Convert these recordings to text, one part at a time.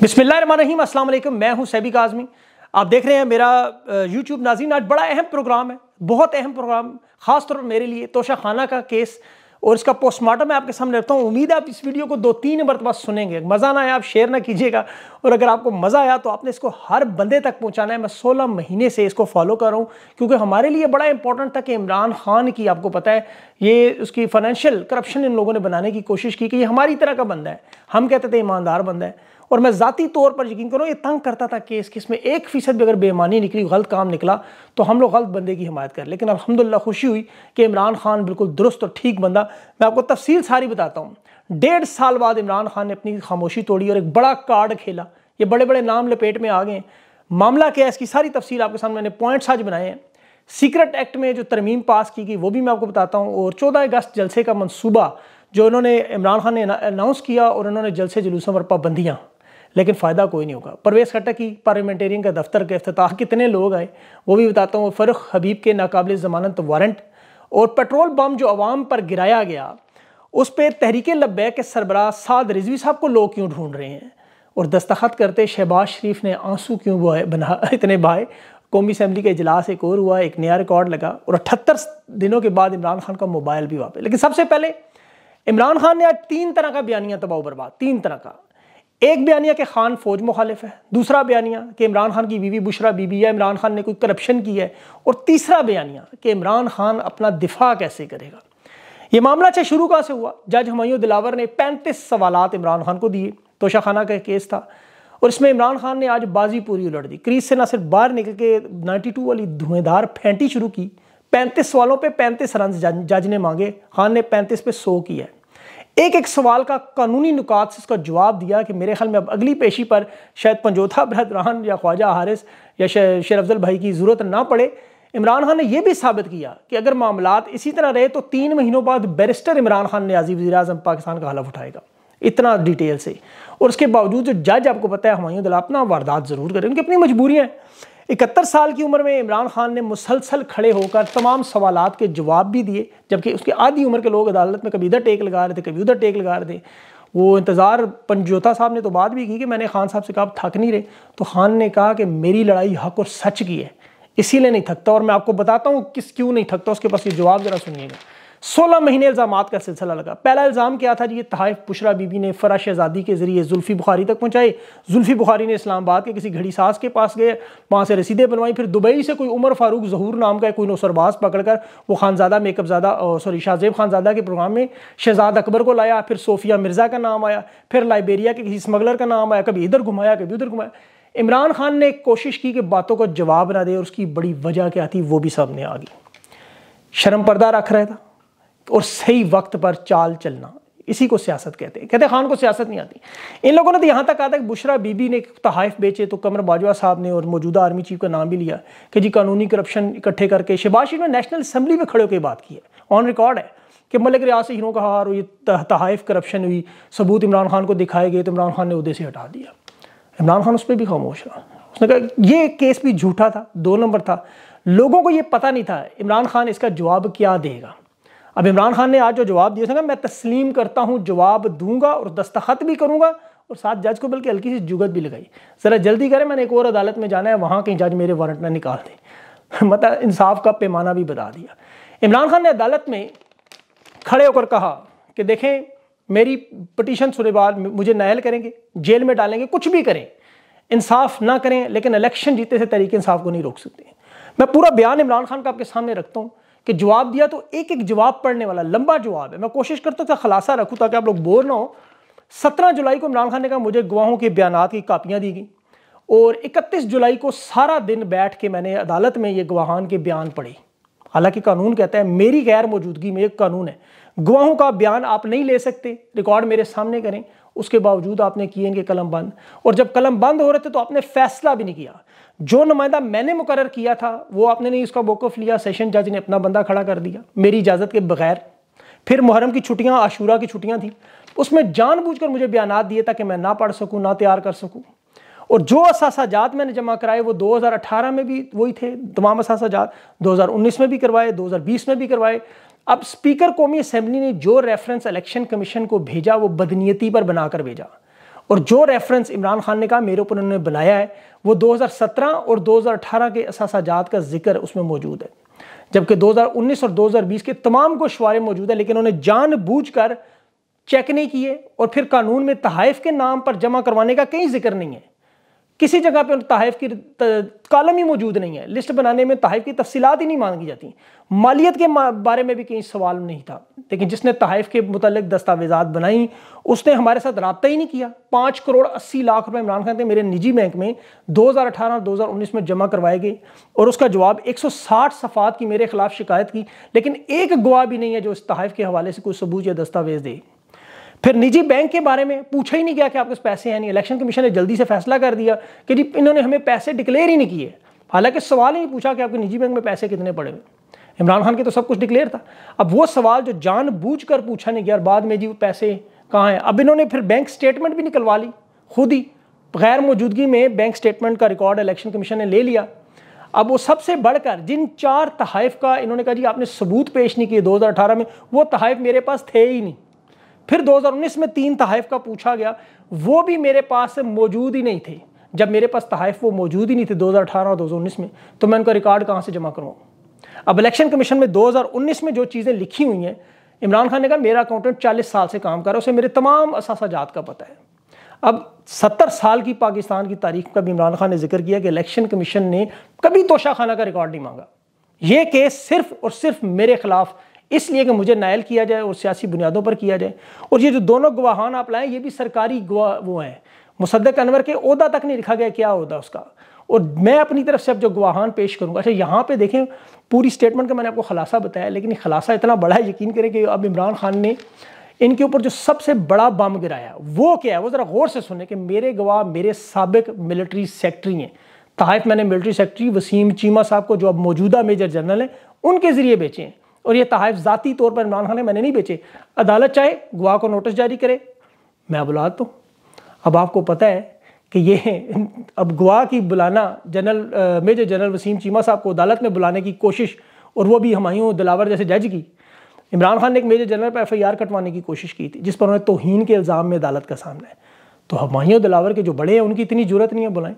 बिस्मिल्लाम असल मैं हूं सैबिक आज़मी आप देख रहे हैं मेरा यूट्यूब नाजीन आज बड़ा अहम प्रोग्राम है बहुत अहम प्रोग्राम ख़ास तौर पर मेरे लिए तोशा खाना का केस और इसका पोस्टमार्टम मैं आपके सामने रखता हूँ उम्मीद है आप इस वीडियो को दो तीन मरतबा सुनेंगे मज़ा ना आया आप शेयर ना कीजिएगा और अगर आपको मज़ा आया तो आपने इसको हर बंदे तक पहुँचाना है मैं सोलह महीने से इसको फॉलो कर रहा हूँ क्योंकि हमारे लिए बड़ा इंपॉर्टेंट था कि इमरान खान की आपको पता है ये उसकी फाइनेंशियल करप्शन इन लोगों ने बनाने की कोशिश की कि ये हमारी तरह का बंदा है हम कहते थे ईमानदार बंदा है और मैं ज़ाती तौर पर यकीन करूँ ये तंग करता था केस कि इसमें एक फ़ीसद भी अगर बेमानी निकली गलत काम निकला तो हम लोग गलत बंदे की हमायत करें लेकिन अलहमदिल्ला खुशी हुई कि इमरान खान बिल्कुल दुरुस्त और ठीक बंदा मैं आपको तफसील सारी बताता हूँ डेढ़ साल बाद इमरान खान ने अपनी खामोशी तोड़ी और एक बड़ा कार्ड खेला ये बड़े बड़े नाम लपेट में आ गए मामला क्या है इसकी सारी तफसील आपके सामने मैंने पॉइंट्स आज बनाए हैं सीक्रेट एक्ट में जो तरमीम पास की गई वो भी मैं आपको बताता हूँ और चौदह अगस्त जलसे का मनसूबा जो इन्होंने इमरान खान ने अनाउंस किया और इन्होंने जलसे जुलूसों पर पाबंदियाँ लेकिन फ़ायदा कोई नहीं होगा परवेज़ की पार्लियामेंटेरियन का दफ्तर के अफ्ताह तो कितने लोग आए वो भी बताता हूँ फ़र्क हबीब के नाकबिल ज़मानत वारंट और पेट्रोल बम जो आवाम पर गिराया गया उस पर तहरीक लब्बैक के सरबराह साद रिजवी साहब को लोग क्यों ढूंढ रहे हैं और दस्तखत करते शहबाज शरीफ ने आंसू क्यों बहाए बना इतने बहाए कौमी असम्बली का इजलास एक और हुआ एक नया रिकॉर्ड लगा और अठहत्तर दिनों के बाद इमरान खान का मोबाइल भी वापस लेकिन सबसे पहले इमरान खान ने आज तीन तरह का बयानिया तबाह बर्बाद तीन तरह का एक बयानिया के खान फौज मुखालिफ है दूसरा बयानिया कि इमरान खान की बीवी बुशरा बीबी या इमरान खान ने कोई करप्शन की है और तीसरा बयानिया कि इमरान खान अपना दिफा कैसे करेगा ये मामला चाहे शुरू कहाँ से हुआ जज हमायूं दिलावर ने पैंतीस सवाल इमरान खान को दिए तोशाखाना का केस था और इसमें इमरान खान ने आज बाजी पूरी उलट दी क्रीज से ना सिर्फ बाहर निकल के टू वाली धुएंधार फेंटी शुरू की पैंतीस सवालों पर पैंतीस रन जज ने मांगे खान ने पैंतीस पे सौ किया है एक एक सवाल का कानूनी नुकात से उसका जवाब दिया कि मेरे ख्याल में अब अगली पेशी पर शायद पंजोथा बरदरान या ख्वाजा हारिस या शेर अफजल भाई की ज़रूरत ना पड़े इमरान खान ने यह भी साबित किया कि अगर मामला इसी तरह रहे तो तीन महीनों बाद बैरिस्टर इमरान खान आजी वजी अजम पाकिस्तान का हलफ उठाएगा इतना डिटेल से और उसके बावजूद जो जज आपको पता है हमायूं दिला अपना वारदात ज़रूर करें उनकी अपनी मजबूरियाँ हैं इकहत्तर साल की उम्र में इमरान खान ने मुसलसल खड़े होकर तमाम सवाल के जवाब भी दिए जबकि उसके आधी उम्र के लोग अदालत में कभी इधर टेक लगा रहे थे कभी उधर टेक लगा रहे थे वो इंतज़ार पंजोता साहब ने तो बात भी की कि मैंने खान साहब से कहा थक नहीं रहे तो खान ने कहा कि मेरी लड़ाई हक और सच की है इसीलिए नहीं थकता और मैं आपको बताता हूँ किस क्यों नहीं थकता उसके पास ये जवाब ज़रा सुनिएगा सोलह महीने इल्ज़ामात का सिलसिला लगा पहला इल्ज़ाम क्या था जी तहाइफ पुशरा बीबी ने फरा शहजादी के ज़रिए जुल्फ़ी बुखारी तक पहुंचाई जुल्फ़ी बुखारी ने इस्लामाबाद के किसी घड़ी सास के पास गए वहाँ से रसीदें बनवाई फिर दुबई से कोई उमर फारूक जहूर नाम का कोई नौसरबाज पकड़कर वो खानजादा मेकअपजादा सॉरी शाहजेब खानजादा के प्रोग्राम में शहजाद अकबर को लाया फिर सोफिया मिर्ज़ा का नाम आया फिर लाइबेरिया के किसी स्मगलर का नाम आया कभी इधर घुमाया कभी उधर घुमाया इमरान खान ने कोशिश की कि बातों का जवाब ना दे और उसकी बड़ी वजह क्या थी वो भी सामने आ गई शर्म पर्दा रख रहा था और सही वक्त पर चाल चलना इसी को सियासत कहते हैं कहते हैं खान को सियासत नहीं आती इन लोगों ने तो यहाँ तक कहा था कि बुशरा बीबी ने तहाइफ तो बेचे तो कमर बाजवा साहब ने और मौजूदा आर्मी चीफ का नाम भी लिया कि जी कानूनी करप्शन इकट्ठे करके शहबाज ने नेशनल असम्बली में खड़े होकर बात की है ऑन रिकॉर्ड है कि मलिक रियाज से का हार हुई तहाइफ करप्शन हुई सबूत इमरान खान को दिखाए गए तो इमरान खान ने उदे से हटा दिया इमरान खान उस पर भी खामोश रहा उसने कहा ये केस भी झूठा था दो नंबर था लोगों को ये पता नहीं था इमरान खान इसका जवाब क्या देगा अब इमरान खान ने आज जो जवाब दिया था मैं तस्लीम करता हूँ जवाब दूंगा और दस्तखत भी करूँगा और साथ जज को बल्कि हल्की सी जुगत भी लगाई ज़रा जल्दी करें मैंने एक और अदालत में जाना है वहाँ कहीं जज मेरे वारंट ना निकाल दें मतलब इंसाफ का पैमाना भी बता दिया इमरान खान ने अदालत में खड़े होकर कहा कि देखें मेरी पटिशन सुने बाद मुझे नायल करेंगे जेल में डालेंगे कुछ भी करें इंसाफ ना करें लेकिन इलेक्शन जीते से तरीके इंसाफ को नहीं रोक सकते मैं पूरा बयान इमरान खान का आपके सामने रखता हूँ कि जवाब दिया तो एक एक जवाब पढ़ने वाला लंबा जवाब है मैं कोशिश करता था खुलासा रखूँ ताकि आप लोग बोर ना हो सत्रह जुलाई को इमरान खान ने कहा मुझे गवाहों के बयान की कापियाँ दी गई और इकतीस जुलाई को सारा दिन बैठ के मैंने अदालत में ये गवाहान के बयान पढ़े हालांकि कानून कहता है मेरी गैर मौजूदगी में एक कानून है गवाहों का बयान आप नहीं ले सकते रिकॉर्ड मेरे सामने करें उसके बावजूद आपने किए इनके कलम बंद और जब कलम बंद हो रहे थे तो आपने फैसला भी नहीं किया जो नुमाइंदा मैंने मुकर किया था वो आपने नहीं उसका बोकफ लिया सेशन जज ने अपना बंदा खड़ा कर दिया मेरी इजाज़त के बगैर फिर मुहर्रम की छुट्टियाँ आशूरा की छुट्टियाँ थी उसमें जानबूझकर मुझे बयान दिए ताकि मैं ना पढ़ सकूँ ना तैयार कर सकूँ और जो असासाजात मैंने जमा कराए वो 2018 में भी वही थे तमाम असासाजात 2019 में भी करवाए 2020 में भी करवाए अब स्पीकर कौमी असम्बली ने जो रेफरेंस इलेक्शन कमीशन को भेजा वो बदनीयती पर बनाकर भेजा और जो रेफरेंस इमरान खान ने कहा मेरे ऊपर उन्होंने बनाया है वो 2017 और 2018 के असासाजात का जिक्र उसमें मौजूद है जबकि 2019 और 2020 के तमाम गोशवारे मौजूद हैं लेकिन उन्हें जानबूझकर चेक नहीं किए और फिर कानून में तहाइफ के नाम पर जमा करवाने का कहीं जिक्र नहीं है किसी जगह पर तहफ की कॉलम ही मौजूद नहीं है लिस्ट बनाने में तहफ की तफसीत ही नहीं मांगी जाती मालियत के बारे में भी कहीं सवाल नहीं था लेकिन जिसने तहफ के मतलब दस्तावेजा बनाई उसने हमारे साथ रबता ही नहीं किया पाँच करोड़ अस्सी लाख रुपये इमरान खान थे मेरे निजी बैंक में दो हज़ार अठारह और दो हज़ार उन्नीस में जमा करवाए गए और उसका जवाब एक सौ साठ सफ़ात की मेरे खिलाफ शिकायत की लेकिन एक गवाह भी नहीं है जो इस तहफ के हवाले से कोई सबूत या दस्तावेज दे फिर निजी बैंक के बारे में पूछा ही नहीं गया कि आपके पास पैसे हैं नहीं इलेक्शन कमीशन ने जल्दी से फैसला कर दिया कि जी इन्होंने हमें पैसे डिक्लेयर ही नहीं किए हालांकि सवाल ही नहीं पूछा कि आपके निजी बैंक में पैसे कितने पड़े हुए इमरान खान के तो सब कुछ डिक्लेयर था अब वो सवाल जो कर पूछा नहीं गया और बाद में जी पैसे कहाँ हैं अब इन्होंने फिर बैंक स्टेटमेंट भी निकलवा ली खुद ही गैर मौजूदगी में बैंक स्टेटमेंट का रिकॉर्ड इलेक्शन कमीशन ने ले लिया अब वो सबसे बढ़कर जिन चार तहफ़ का इन्होंने कहा जी आपने सबूत पेश नहीं किए 2018 में वो तहफ़ मेरे पास थे ही नहीं फिर 2019 में तीन तहफ़ का पूछा गया वो भी मेरे पास मौजूद ही नहीं थे जब मेरे पास तहफ़ वो मौजूद ही नहीं थे 2018 और 2019 में तो मैं उनका रिकॉर्ड कहाँ से जमा करूँ अब इलेक्शन कमीशन में 2019 में जो चीज़ें लिखी हुई हैं इमरान खान ने कहा मेरा अकाउंटेंट 40 साल से काम कर रहा है उसे मेरे तमाम असाजात का पता है अब 70 साल की पाकिस्तान की तारीख का भी इमरान खान ने जिक्र किया कि इलेक्शन कमीशन ने कभी तोशाखाना का रिकॉर्ड नहीं मांगा ये केस सिर्फ और सिर्फ मेरे खिलाफ इसलिए कि मुझे नायल किया जाए और सियासी बुनियादों पर किया जाए और ये जो दोनों गवाहान आप लाएँ ये भी सरकारी गवाह वो हैं मुसद्दक अनवर के अहदा तक नहीं लिखा गया क्या अहदा उसका और मैं अपनी तरफ से अब जो गवाहान पेश करूँगा अच्छा यहाँ पे देखें पूरी स्टेटमेंट का मैंने आपको खलासा बताया लेकिन खलासा इतना बड़ा है यकीन करें कि अब इमरान खान ने इनके ऊपर जो सबसे बड़ा बम गिराया वो क्या है वो ज़रा गौर से सुने कि मेरे गवाह मेरे सबक मिलिट्री सेक्रेटरी हैं तहफ मैंने मिलिट्री सेक्रटरी वसीम चीमा साहब को जो अब मौजूदा मेजर जनरल हैं उनके ज़रिए बेचे हैं और ये तहफ़ ज़ाती तौर पर इमरान खान ने मैंने नहीं बेचे अदालत चाहे गुआ को नोटिस जारी करे मैं बुला दूँ तो। अब आपको पता है कि ये अब गुआ की बुलाना general major general Waseem Cheema साहब को अदालत में बुलाने की कोशिश और वो भी हमायूं दिलावर जैसे जज की इमरान खान ने एक मेजर जनरल पर एफ आई आर कटवाने की कोशिश की थी जिस पर उन्हें तोहन के इल्ज़ाम में अदालत का सामना है तो हमायूं दिलावर के जो बड़े हैं उनकी इतनी जरूरत नहीं है बुलाएं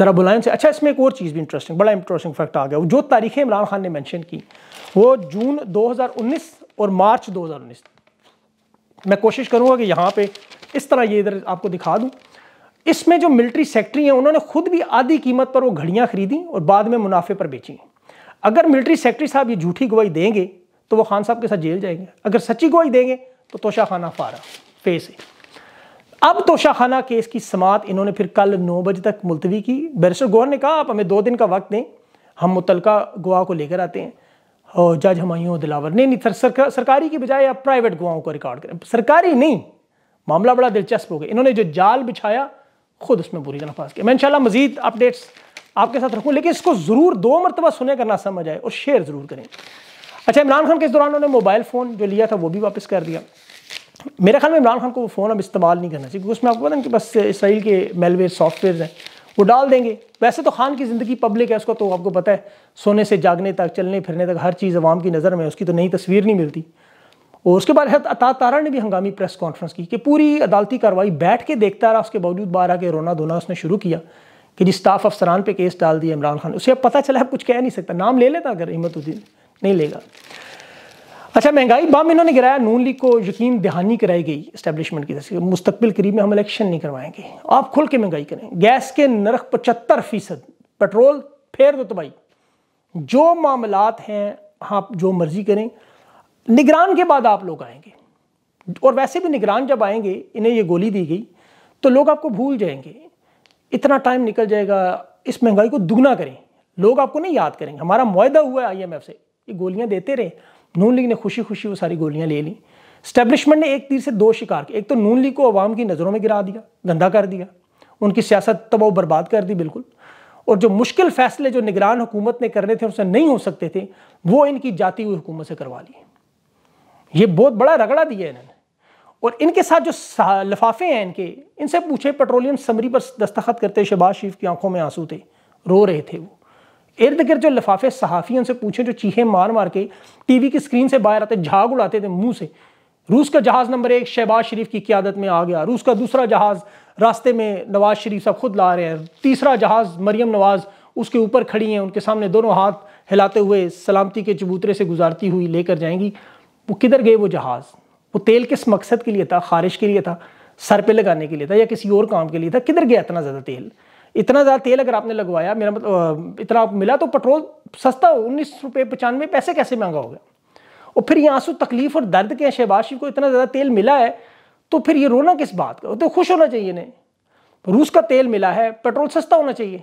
ज़रा बुलाएं से अच्छा इसमें एक और चीज़ भी इंटरेस्टिंग बड़ा इंटरेस्टिंग फैक्ट आ गया जो तारीखें इमरान खान ने मैंशन की वो जून उन्नीस और मार्च उन्नीस मैं कोशिश करूँगा कि यहाँ पर इस तरह ये इधर आपको दिखा दूँ इसमें जो मिलिट्री सेक्ट्री हैं उन्होंने खुद भी आधी कीमत पर वो घड़ियाँ खरीदी और बाद में मुनाफे पर बेची अगर मिलिट्री सेक्ट्री साहब ये झूठी गवाही देंगे तो वो खान साहब के साथ जेल जाएंगे अगर सच्ची गवाही देंगे तो तोशा खाना फारा फेस है अब तोशाखाना केस की समात इन्होंने फिर कल नौ बजे तक मुलतवी की बैरिस्टर गौर ने कहा आप हमें दो दिन का वक्त दें हम मुतलका गवाह को लेकर आते हैं और जज हमायूँ दिलावर नहीं नहीं सर, सरकार, सरकारी की बजाय आप प्राइवेट गवाहों को रिकॉर्ड करें सरकारी नहीं मामला बड़ा दिलचस्प हो गया इन्होंने जो जाल बिछाया खुद उसमें बुरी तरह फंस गया मैं इंशाल्लाह मजीद अपडेट्स आपके साथ रखूँ लेकिन इसको ज़रूर दो मरतबा सुने करना समझ आए और शेयर ज़रूर करें अच्छा इमरान खान के इस दौरान उन्होंने मोबाइल फ़ोन जो लिया था वो भी वापस कर दिया मेरे ख्याल में इमरान खान को वो फ़ोन अब इस्तेमाल नहीं करना चाहिए क्योंकि उसमें आपको पता है कि बस इसराइल के मेलवेयर सॉफ्टवेयर हैं वो डाल देंगे वैसे तो खान की ज़िंदगी पब्लिक है उसको तो आपको पता है सोने से जागने तक चलने फिरने तक हर चीज़ अवाम की नज़र में उसकी तो नई तस्वीर नहीं मिलती और उसके बाद अता तारा ने भी हंगामी प्रेस कॉन्फ्रेंस की कि पूरी अदालती कार्रवाई बैठ के देखता रहा उसके बावजूद बाहर आके रोना धोना उसने शुरू किया कि जिस स्टाफ अफसरान पर केस डाल दिया इमरान खान उसे अब पता चला अब कुछ कह नहीं सकता नाम ले लेता अगर हिम्मत नहीं लेगा अच्छा महंगाई बम इन्होंने गिराया नून लीग को यकीन दहानी कराई गई इस्टेब्लिशमेंट की तरफ मुस्तबिल करीब में हम इलेक्शन नहीं करवाएंगे आप खुल के महंगाई करें गैस के नरख पचहत्तर फीसद पेट्रोल फेर दो तबाही जो मामलात हैं आप जो मर्जी करें निगरान के बाद आप लोग आएंगे और वैसे भी निगरान जब आएंगे इन्हें ये गोली दी गई तो लोग आपको भूल जाएंगे इतना टाइम निकल जाएगा इस महंगाई को दुगना करें लोग आपको नहीं याद करेंगे हमारा माहा हुआ है आई एम एफ से ये गोलियाँ देते रहें नून लीग ने खुशी खुशी वो सारी गोलियां ले ली स्टैब्लिशमेंट ने एक तीर से दो शिकार किए एक तो नून लीग को अवाम की नज़रों में गिरा दिया गंदा कर दिया उनकी सियासत तबाह तो बर्बाद कर दी बिल्कुल और जो मुश्किल फैसले जो निगरान हुकूमत ने करने थे उससे नहीं हो सकते थे वो इनकी जाती हुई हुकूमत से करवा लिए ये बहुत बड़ा रगड़ा दिया इन्होंने और इनके साथ जो लफाफे हैं इनके इनसे पूछे पेट्रोलियम समरी पर दस्तखत करते शहबाज शरीफ की आंखों में आंसू थे रो रहे थे वो इर्द गिर्द जो लिफाफे सहाफ़ी उनसे पूछे जो चीहे मार मार के टीवी की स्क्रीन से बाहर आते झाग उड़ाते थे मुंह से रूस का जहाज़ नंबर एक शहबाज शरीफ की क्यादत में आ गया रूस का दूसरा जहाज़ रास्ते में नवाज शरीफ साहब खुद ला रहे हैं तीसरा जहाज़ मरियम नवाज़ उसके ऊपर खड़ी हैं उनके सामने दोनों हाथ हिलाते हुए सलामती के चबूतरे से गुजारती हुई लेकर जाएंगी वो किधर गए वो जहाज़ वो तेल किस मकसद के लिए था खारिश के लिए था सर पे लगाने के लिए था या किसी और काम के लिए था किधर गया इतना ज़्यादा तेल इतना ज़्यादा तेल अगर आपने लगवाया मेरा मतलब इतना मिला तो पेट्रोल सस्ता हो उन्नीस रुपये पचानवे पैसे कैसे महंगा हो गया और फिर ये आंसू तकलीफ और दर्द के हैं शहबाज शरीफ को इतना ज़्यादा तेल मिला है तो फिर ये रोना किस बात का तो खुश होना चाहिए इन्हें रूस का तेल मिला है पेट्रोल सस्ता होना चाहिए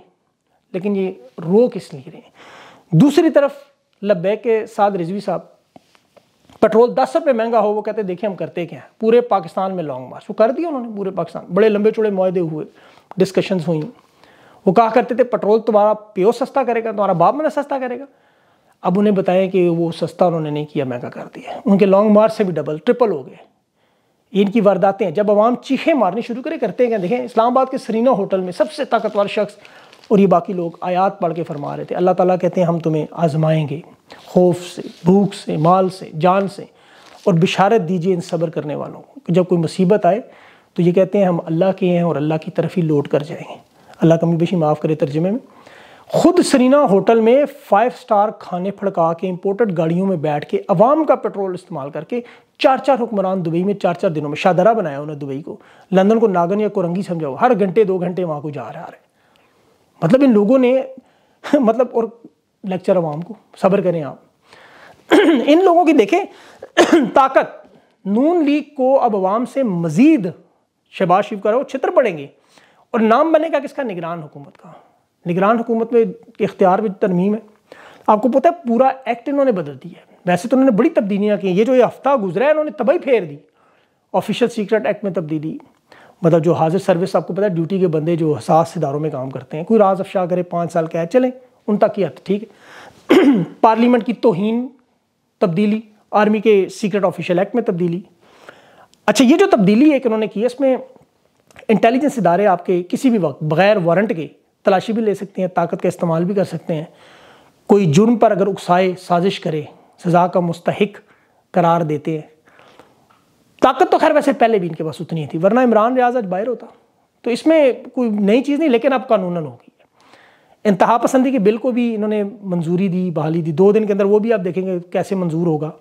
लेकिन ये रो किस लिए रहे दूसरी तरफ लब्बे के साथ रिजवी साहब पेट्रोल दस रुपये महंगा हो वो कहते देखिए हम करते क्या हैं पूरे पाकिस्तान में लॉन्ग मार्च वो कर दिया उन्होंने पूरे पाकिस्तान बड़े लंबे चौड़े माहे हुए डिस्कशंस हुई वो कहा करते थे पेट्रोल तुम्हारा प्यो सस्ता करेगा तुम्हारा बाप मैंने सस्ता करेगा अब उन्हें बताएं कि वो सस्ता उन्होंने नहीं किया महंगा कर दिया उनके लॉन्ग मार्च से भी डबल ट्रिपल हो गए इनकी वारदातें हैं जब आवाम चीखें मारनी शुरू करें करते हैं देखें इस्लामाबाद के सरीना होटल में सबसे ताकतवर शख्स और ये बाकी लोग आयात पढ़ के फरमा रहे थे अल्लाह ताला कहते हैं हम तुम्हें आजमाएंगे खौफ से भूख से माल से जान से और बिशारत दीजिए इन सब्र करने वालों को जब कोई मुसीबत आए तो ये कहते हैं हम अल्लाह के हैं और अल्लाह की तरफ ही लौट कर जाएंगे अल्लाह कमी बेशी माफ़ करे तर्जमे में खुद सरीना होटल में फाइव स्टार खाने फड़का के इम्पोर्टेड गाड़ियों में बैठ के अवाम का पेट्रोल इस्तेमाल करके चार चार हुक्मरान दुबई में चार चार दिनों में शादरा बनाया उन्होंने दुबई को लंदन को नागन या कोरंगी समझाओ हर घंटे दो घंटे वहाँ को जा रहा है मतलब इन लोगों ने मतलब और लेक्चर अवाम को सब्र करें आप इन लोगों की देखें ताकत नून लीग को अब अवाम से मज़ीद शबाज शिव कराओ छित्र पड़ेंगे और नाम बनेगा किसका निगरान हुकूमत का निगरान हुकूमत में इख्तियार में तरमीम है आपको पता है पूरा एक्ट इन्होंने बदल दिया है वैसे तो उन्होंने बड़ी तब्दीलियाँ की ये जो ये हफ्ता गुजरा है इन्होंने तबाही फेर दी ऑफिशियल सीक्रेट एक्ट में तब्दीली मतलब जो हाजिर सर्विस आपको पता है ड्यूटी के बंदे जो हसास इदारों में काम करते हैं कोई राज अफशा करे पाँच साल कैद चलें उन तक ही हद ठीक है पार्लियामेंट की तोहन तब्दीली आर्मी के सीक्रेट ऑफिशियल एक्ट में तब्दीली अच्छा ये जो तब्दीली है कि उन्होंने की है इसमें इंटेलिजेंस इदारे आपके किसी भी वक्त बगैर वारंट के तलाशी भी ले सकते हैं ताकत का इस्तेमाल भी कर सकते हैं कोई जुर्म पर अगर उकसाए साजिश करे सज़ा का मुस्तक करार देते हैं ताकत तो खैर वैसे पहले भी इनके पास उतनी थी वरना इमरान रियाज आज बाहर होता तो इसमें कोई नई चीज़ नहीं लेकिन अब कानूनन होगी इंतहा पसंदी के बिल को भी इन्होंने मंजूरी दी बहाली दी दो दिन के अंदर वो भी आप देखेंगे कैसे मंजूर होगा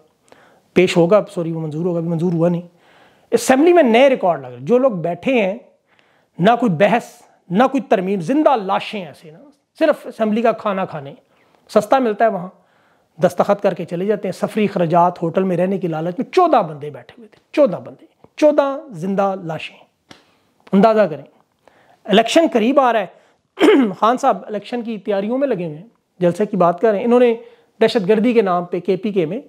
पेश होगा सॉरी वो मंजूर होगा भी मंजूर हुआ नहीं असम्बली में नए रिकॉर्ड लग रहे जो लोग बैठे हैं ना कोई बहस ना कोई तरमीम जिंदा लाशें ऐसे ना सिर्फ असम्बली का खाना खाने सस्ता मिलता है वहाँ दस्तखत करके चले जाते हैं सफरी अखराजात होटल में रहने की लालच में चौदह बंदे बैठे हुए थे चौदह बंदे चौदह जिंदा लाशें अंदाज़ा करें इलेक्शन करीब आ रहा है खान साहब इलेक्शन की तैयारियों में लगे हुए हैं जलसे की बात करें इन्होंने दहशत गर्दी के नाम पे के पी के में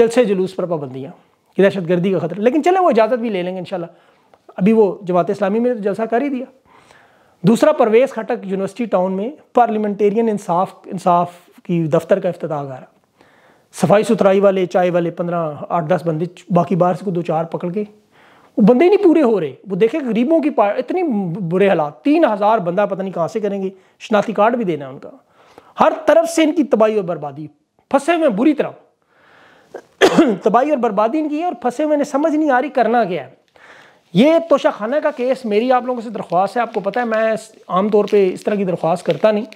जलसे जुलूस पर पाबंदियाँ कि दहशत गर्दी का खतरा लेकिन चले वो इजाज़त भी ले लेंगे इन अभी वो जमात इस्लामी में तो जलसा कर ही दिया दूसरा परवेज़ खटक यूनिवर्सिटी टाउन में पार्लियामेंटेरियन इंसाफ इंसाफ की दफ्तर का अफ्ताह रहा सफाई सुथराई वाले चाय वाले पंद्रह आठ दस बंदे बाकी बाहर से को दो चार पकड़ के वो बंदे नहीं पूरे हो रहे वो देखे गरीबों की इतनी बुरे हालात तीन हज़ार बंदा पता नहीं कहाँ से करेंगे शनाती कार्ड भी देना है उनका हर तरफ से इनकी तबाही और बर्बादी फंसे हुए बुरी तरह तबाही और बर्बादी इनकी है और फंसे हुए इन्हें समझ नहीं आ रही करना क्या है ये तोशाखाना का केस मेरी आप लोगों से दरख्वास्त है आपको पता है मैं आमतौर पर इस तरह की दरख्वास्त करता नहीं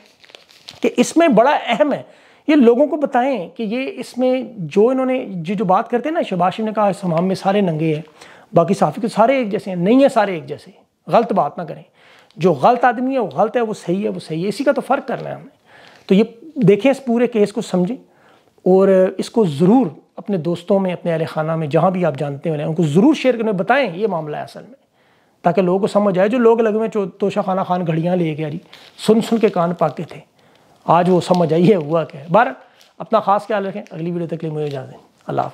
कि इसमें बड़ा अहम है ये लोगों को बताएं कि ये इसमें जो इन्होंने जो जो बात करते हैं ना शबाशिम ने कहा इस हमाम में सारे नंगे हैं बाकी साफी के सारे एक जैसे हैं नहीं है सारे एक जैसे गलत बात ना करें जो गलत आदमी है वो गलत है वो सही है वो सही है इसी का तो फ़र्क करना है हमें तो ये देखें इस पूरे केस को समझें और इसको ज़रूर अपने दोस्तों में अपने अहले खाना में जहाँ भी आप जानते हो उनको ज़रूर शेयर करें बताएं ये मामला है असल में ताकि लोगों को समझ आए जो लोग लगे हुए तोशा खाना खान घड़ियाँ ले गया जी सुन सुन के कान पाते थे आज वो समझ आई है हुआ क्या है बारह अपना खास ख्याल रखें अगली वीडियो तक लिए मुझे दें अल्लाह